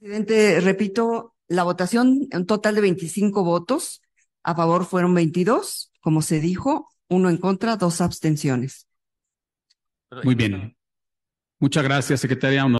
Presidente, repito, la votación, en total de 25 votos. A favor fueron 22, como se dijo, uno en contra, dos abstenciones. Muy bien. Muchas gracias, secretaria.